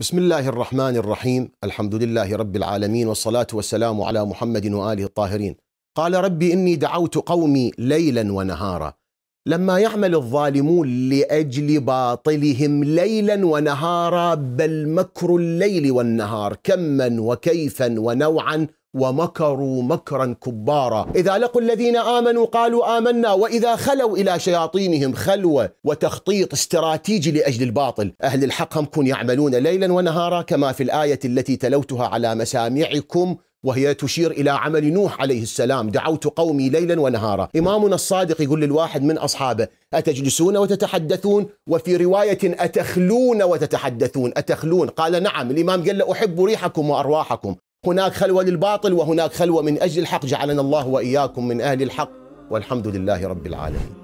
بسم الله الرحمن الرحيم الحمد لله رب العالمين والصلاة والسلام على محمد وآله الطاهرين قال ربي إني دعوت قومي ليلا ونهارا لما يعمل الظالمون لاجل باطلهم ليلا ونهارا بل مكر الليل والنهار كما وكيفا ونوعا ومكروا مكرا كبارا اذا لقوا الذين امنوا قالوا امنا واذا خلوا الى شياطينهم خلوه وتخطيط استراتيجي لاجل الباطل اهل الحق هم كن يعملون ليلا ونهارا كما في الايه التي تلوتها على مسامعكم وهي تشير إلى عمل نوح عليه السلام دعوت قومي ليلا ونهارا إمامنا الصادق يقول للواحد من أصحابه أتجلسون وتتحدثون وفي رواية أتخلون وتتحدثون أتخلون قال نعم الإمام قال له أحب ريحكم وأرواحكم هناك خلوة للباطل وهناك خلوة من أجل الحق جعلنا الله وإياكم من أهل الحق والحمد لله رب العالمين